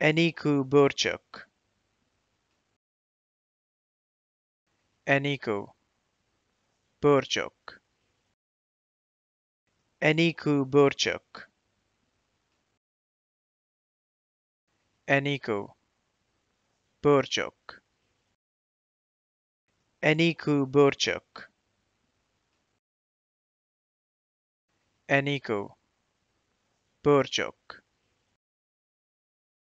Eneco Burchuk. Eneco Burchuk. Eneco Burchuk. Eneco Burchuk. Eneco Burchuk. Eneco Burchuk.